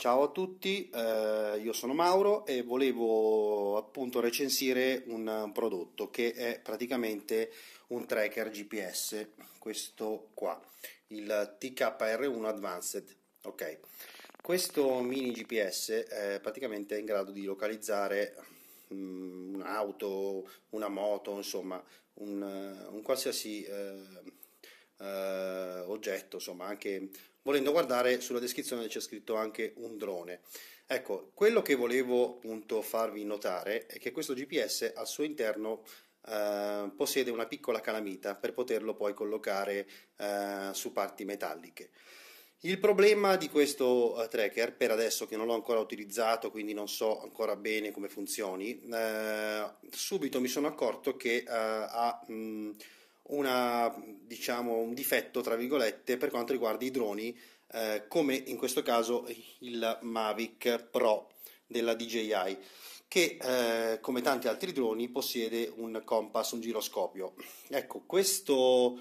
Ciao a tutti, eh, io sono Mauro e volevo appunto recensire un, un prodotto che è praticamente un tracker GPS, questo qua, il TKR1 Advanced. Ok, questo mini GPS è praticamente in grado di localizzare mh, mm, un'auto, una moto, insomma, un, un qualsiasi eh, eh, oggetto, insomma anche volendo guardare sulla descrizione c'è scritto anche un drone. Ecco, quello che volevo appunto farvi notare è che questo GPS al suo interno eh, possiede una piccola calamita per poterlo poi collocare eh, su parti metalliche. Il problema di questo eh, tracker, per adesso che non l'ho ancora utilizzato, quindi non so ancora bene come funzioni, eh, subito mi sono accorto che eh, ha... Mh, una, diciamo, un difetto, tra virgolette, per quanto riguarda i droni, eh, come in questo caso il Mavic Pro della DJI, che eh, come tanti altri droni possiede un compass, un giroscopio. Ecco, questo,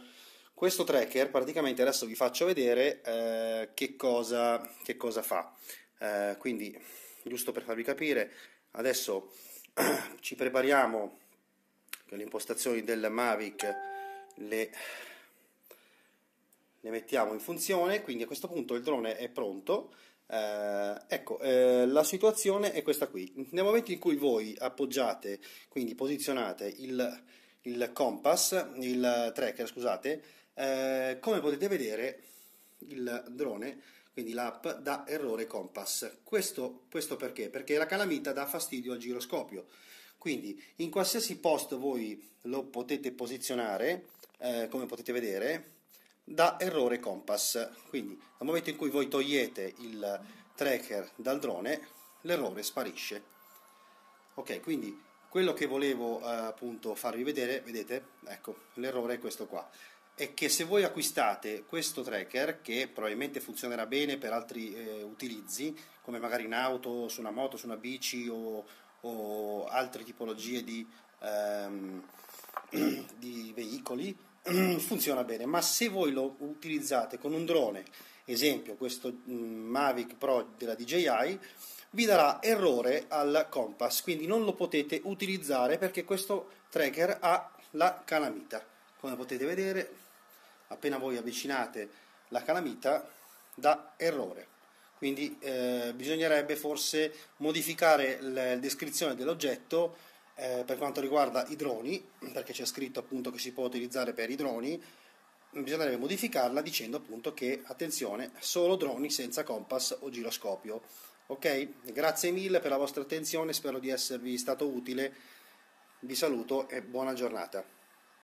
questo tracker praticamente adesso vi faccio vedere eh, che, cosa, che, cosa, fa. Eh, quindi, giusto per farvi capire, adesso ci prepariamo con le impostazioni del Mavic le, le mettiamo in funzione, quindi a questo punto il drone è pronto. Eh, ecco, eh, la situazione è questa qui. Nel momento in cui voi appoggiate, quindi posizionate il, il compass, il tracker, scusate, eh, come potete vedere il drone, quindi l'app, dà errore compass. Questo, questo perché? Perché la calamita dà fastidio al giroscopio. Quindi in qualsiasi posto voi lo potete posizionare, eh, come potete vedere, da errore compass. Quindi dal momento in cui voi togliete il tracker dal drone, l'errore sparisce. Ok, quindi quello che volevo eh, appunto farvi vedere, vedete, ecco, l'errore è questo qua è che se voi acquistate questo tracker, che probabilmente funzionerà bene per altri eh, utilizzi, come magari in auto, su una moto, su una bici o o altre tipologie di, ehm, di veicoli, funziona bene, ma se voi lo utilizzate con un drone, esempio questo mm, Mavic Pro della DJI, vi darà errore al compass, quindi non lo potete utilizzare perché questo tracker ha la calamita. Come potete vedere, appena voi avvicinate la calamita, dà errore. Quindi eh, bisognerebbe forse modificare la descrizione dell'oggetto eh, per quanto riguarda i droni, perché c'è scritto appunto che si può utilizzare per i droni, bisognerebbe modificarla dicendo appunto che attenzione, solo droni senza compass o giroscopio. Ok? Grazie mille per la vostra attenzione, spero di esservi stato utile. Vi saluto e buona giornata.